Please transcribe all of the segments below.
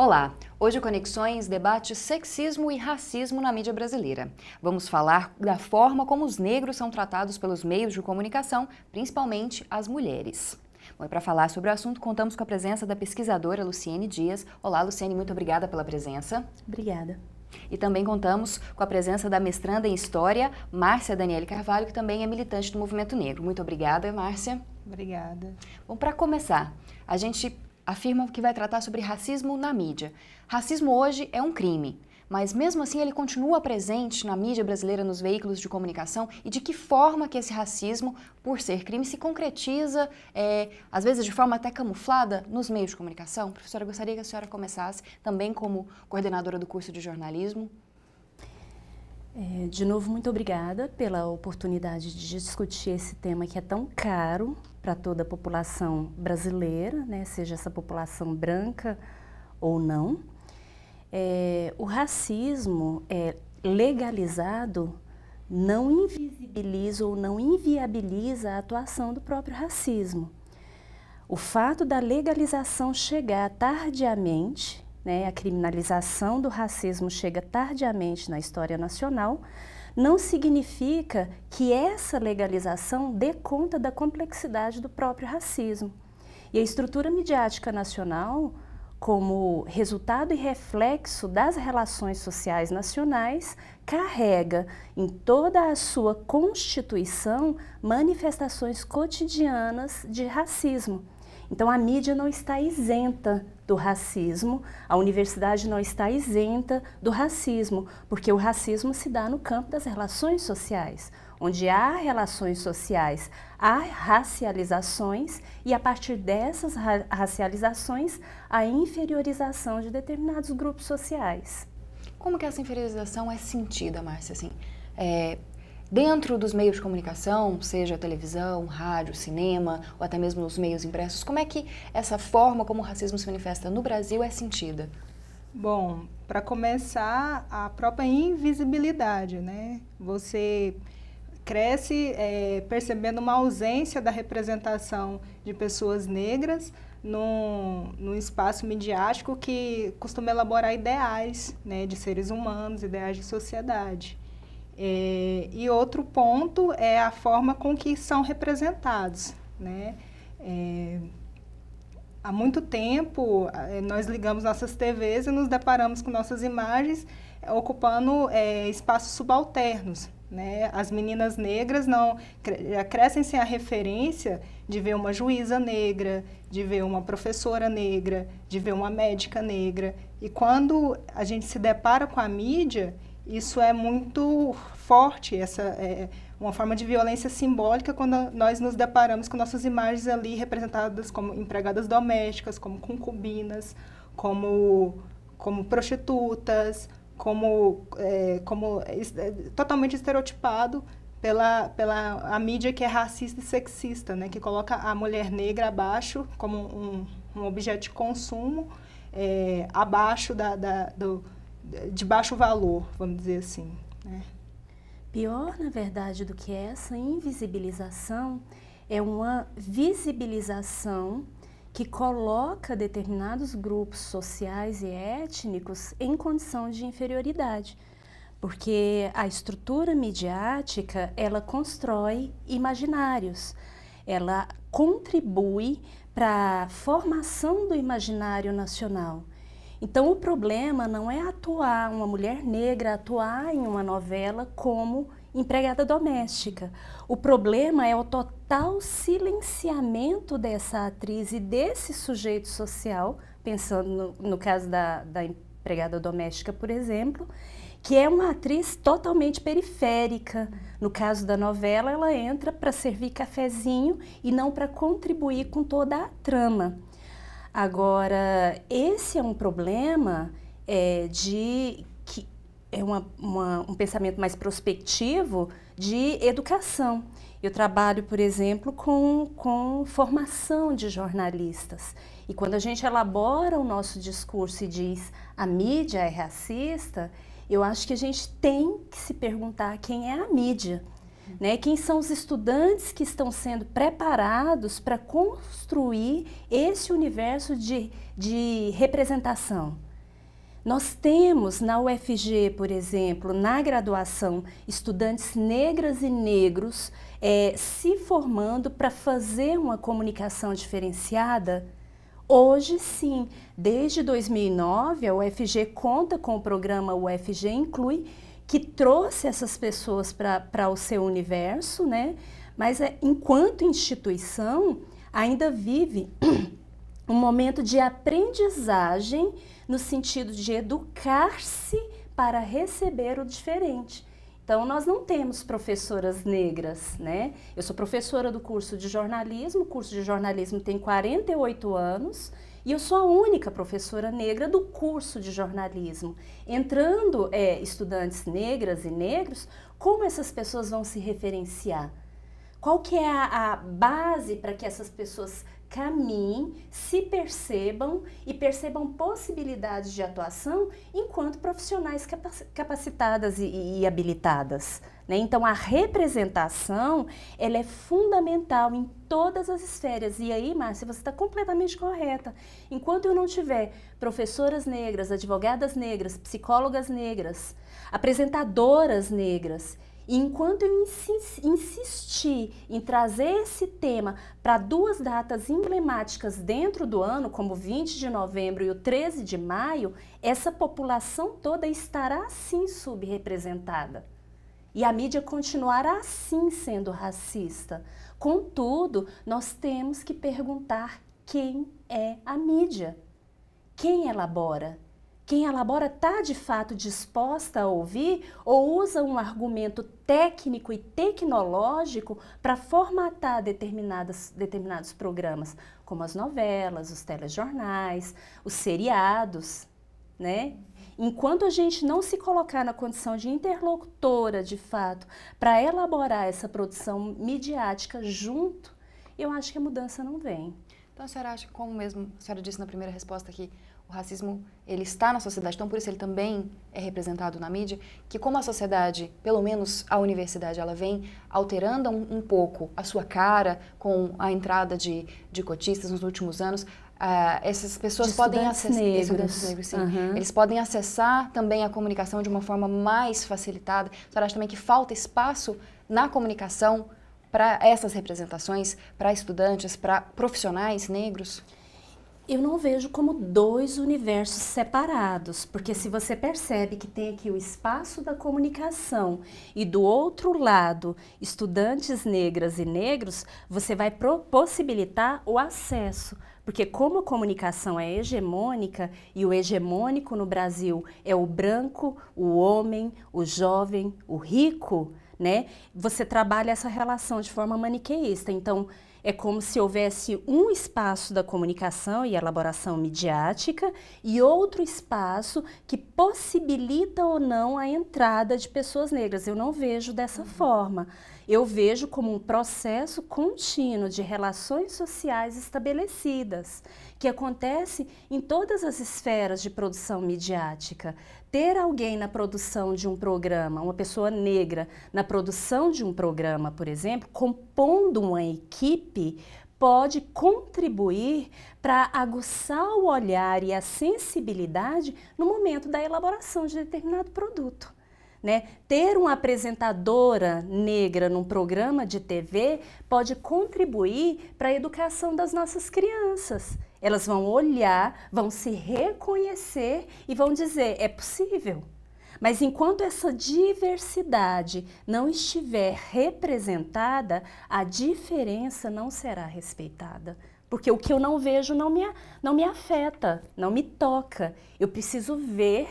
Olá! Hoje Conexões debate sexismo e racismo na mídia brasileira. Vamos falar da forma como os negros são tratados pelos meios de comunicação, principalmente as mulheres. Bom, para falar sobre o assunto, contamos com a presença da pesquisadora Luciene Dias. Olá, Luciene, muito obrigada pela presença. Obrigada. E também contamos com a presença da mestranda em História, Márcia Daniele Carvalho, que também é militante do Movimento Negro. Muito obrigada, Márcia. Obrigada. Bom, para começar, a gente afirmam que vai tratar sobre racismo na mídia. Racismo hoje é um crime, mas mesmo assim ele continua presente na mídia brasileira, nos veículos de comunicação e de que forma que esse racismo, por ser crime, se concretiza, é, às vezes de forma até camuflada, nos meios de comunicação? Professora, gostaria que a senhora começasse também como coordenadora do curso de jornalismo. É, de novo, muito obrigada pela oportunidade de discutir esse tema que é tão caro para toda a população brasileira, né, seja essa população branca ou não. É, o racismo é legalizado não invisibiliza ou não inviabiliza a atuação do próprio racismo. O fato da legalização chegar tardiamente né, a criminalização do racismo chega tardiamente na história nacional, não significa que essa legalização dê conta da complexidade do próprio racismo. E a estrutura midiática nacional, como resultado e reflexo das relações sociais nacionais, carrega em toda a sua constituição manifestações cotidianas de racismo. Então a mídia não está isenta do racismo, a universidade não está isenta do racismo, porque o racismo se dá no campo das relações sociais, onde há relações sociais, há racializações e a partir dessas ra racializações a inferiorização de determinados grupos sociais. Como que essa inferiorização é sentida, Márcia? Assim, é, Dentro dos meios de comunicação, seja televisão, rádio, cinema ou até mesmo nos meios impressos, como é que essa forma como o racismo se manifesta no Brasil é sentida? Bom, para começar, a própria invisibilidade, né? Você cresce é, percebendo uma ausência da representação de pessoas negras num, num espaço midiático que costuma elaborar ideais né, de seres humanos, ideais de sociedade. É, e outro ponto é a forma com que são representados. Né? É, há muito tempo, é, nós ligamos nossas TVs e nos deparamos com nossas imagens é, ocupando é, espaços subalternos. Né? As meninas negras não crescem sem a referência de ver uma juíza negra, de ver uma professora negra, de ver uma médica negra. E quando a gente se depara com a mídia, isso é muito forte, essa é uma forma de violência simbólica quando nós nos deparamos com nossas imagens ali representadas como empregadas domésticas, como concubinas, como, como prostitutas, como, é, como é, totalmente estereotipado pela, pela a mídia que é racista e sexista, né? que coloca a mulher negra abaixo como um, um objeto de consumo, é, abaixo da, da do, de baixo valor, vamos dizer assim. Né? Pior, na verdade, do que essa invisibilização é uma visibilização que coloca determinados grupos sociais e étnicos em condição de inferioridade, porque a estrutura midiática ela constrói imaginários, ela contribui para a formação do imaginário nacional. Então, o problema não é atuar, uma mulher negra atuar em uma novela como empregada doméstica. O problema é o total silenciamento dessa atriz e desse sujeito social, pensando no, no caso da, da empregada doméstica, por exemplo, que é uma atriz totalmente periférica. No caso da novela, ela entra para servir cafezinho e não para contribuir com toda a trama. Agora, esse é um problema é, de que é uma, uma, um pensamento mais prospectivo de educação. Eu trabalho, por exemplo, com, com formação de jornalistas. E quando a gente elabora o nosso discurso e diz a mídia é racista, eu acho que a gente tem que se perguntar quem é a mídia né? Quem são os estudantes que estão sendo preparados para construir esse universo de, de representação? Nós temos na UFG, por exemplo, na graduação, estudantes negras e negros é, se formando para fazer uma comunicação diferenciada. Hoje, sim, desde 2009, a UFG conta com o programa UFG Inclui, que trouxe essas pessoas para o seu universo, né? Mas é, enquanto instituição, ainda vive um momento de aprendizagem no sentido de educar-se para receber o diferente. Então, nós não temos professoras negras, né? Eu sou professora do curso de jornalismo, o curso de jornalismo tem 48 anos e eu sou a única professora negra do curso de jornalismo. Entrando é, estudantes negras e negros, como essas pessoas vão se referenciar? Qual que é a, a base para que essas pessoas caminhem, se percebam e percebam possibilidades de atuação enquanto profissionais capacitadas e, e habilitadas. Né? Então, a representação ela é fundamental em todas as esferas. E aí, Márcia, você está completamente correta. Enquanto eu não tiver professoras negras, advogadas negras, psicólogas negras, apresentadoras negras, e enquanto eu insisti em trazer esse tema para duas datas emblemáticas dentro do ano, como 20 de novembro e o 13 de maio, essa população toda estará sim subrepresentada. E a mídia continuará sim sendo racista. Contudo, nós temos que perguntar quem é a mídia. Quem elabora? Quem elabora está de fato disposta a ouvir ou usa um argumento técnico e tecnológico para formatar determinadas, determinados programas, como as novelas, os telejornais, os seriados, né? Enquanto a gente não se colocar na condição de interlocutora, de fato, para elaborar essa produção midiática junto, eu acho que a mudança não vem. Então a senhora acha, como mesmo a senhora disse na primeira resposta aqui, o racismo ele está na sociedade, então por isso ele também é representado na mídia, que como a sociedade, pelo menos a universidade, ela vem alterando um, um pouco a sua cara com a entrada de, de cotistas nos últimos anos, Uh, essas pessoas podem acessar negros uhum. eles podem acessar também a comunicação de uma forma mais facilitada você acha também que falta espaço na comunicação para essas representações para estudantes para profissionais negros eu não vejo como dois universos separados, porque se você percebe que tem aqui o espaço da comunicação e do outro lado estudantes negras e negros, você vai possibilitar o acesso. Porque como a comunicação é hegemônica e o hegemônico no Brasil é o branco, o homem, o jovem, o rico, né? Você trabalha essa relação de forma maniqueísta. Então, é como se houvesse um espaço da comunicação e elaboração midiática e outro espaço que possibilita ou não a entrada de pessoas negras. Eu não vejo dessa uhum. forma. Eu vejo como um processo contínuo de relações sociais estabelecidas, que acontece em todas as esferas de produção midiática ter alguém na produção de um programa, uma pessoa negra na produção de um programa, por exemplo, compondo uma equipe, pode contribuir para aguçar o olhar e a sensibilidade no momento da elaboração de determinado produto. Né? Ter uma apresentadora negra num programa de TV pode contribuir para a educação das nossas crianças. Elas vão olhar, vão se reconhecer e vão dizer: é possível. Mas enquanto essa diversidade não estiver representada, a diferença não será respeitada. Porque o que eu não vejo não me, não me afeta, não me toca. Eu preciso ver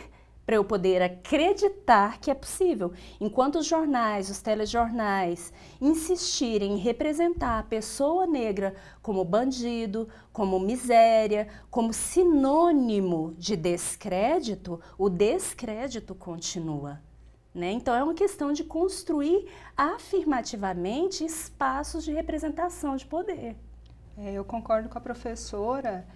para eu poder acreditar que é possível. Enquanto os jornais, os telejornais insistirem em representar a pessoa negra como bandido, como miséria, como sinônimo de descrédito, o descrédito continua. Né? Então, é uma questão de construir afirmativamente espaços de representação de poder. É, eu concordo com a professora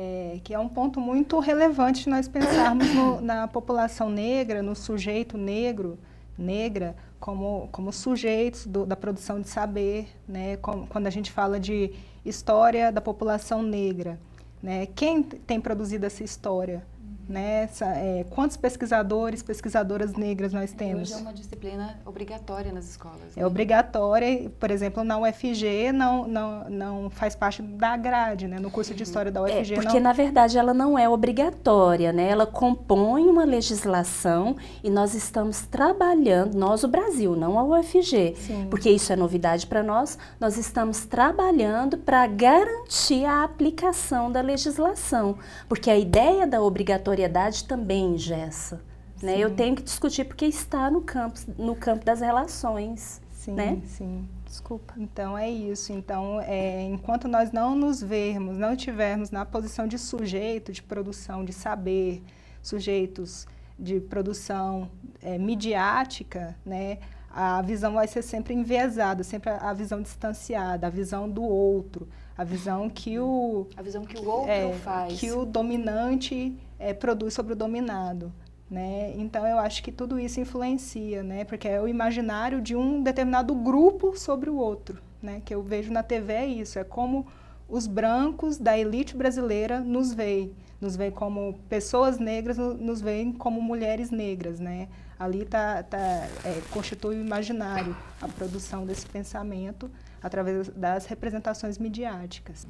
é, que é um ponto muito relevante nós pensarmos no, na população negra, no sujeito negro, negra, como, como sujeitos do, da produção de saber, né? Com, quando a gente fala de história da população negra. Né? Quem tem produzido essa história? né? Essa, é, quantos pesquisadores, pesquisadoras negras nós temos? Hoje é uma disciplina obrigatória nas escolas. É né? É obrigatória, por exemplo, na UFG não, não, não faz parte da grade, né? No curso de uhum. História da UFG é, porque, não... na verdade, ela não é obrigatória, né? Ela compõe uma legislação e nós estamos trabalhando, nós o Brasil, não a UFG, Sim. porque isso é novidade para nós, nós estamos trabalhando para garantir a aplicação da legislação, porque a ideia da obrigatoriedade obrigatoriedade também engessa. Né? Eu tenho que discutir porque está no campo, no campo das relações. Sim, né? sim. Desculpa. Então é isso. Então, é, enquanto nós não nos vermos, não tivermos na posição de sujeito de produção de saber, sujeitos de produção é, midiática, né, a visão vai ser sempre enviesada, sempre a visão distanciada, a visão do outro, a visão que o a visão que o outro é, faz, que o dominante é, produz sobre o dominado, né? Então eu acho que tudo isso influencia, né? Porque é o imaginário de um determinado grupo sobre o outro, né? Que eu vejo na TV é isso, é como os brancos da elite brasileira nos veem, nos veem como pessoas negras, nos veem como mulheres negras, né? ali tá, tá é, constitui o imaginário, a produção desse pensamento através das representações midiáticas.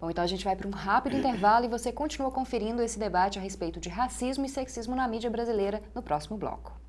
Bom, então a gente vai para um rápido intervalo e você continua conferindo esse debate a respeito de racismo e sexismo na mídia brasileira no próximo bloco.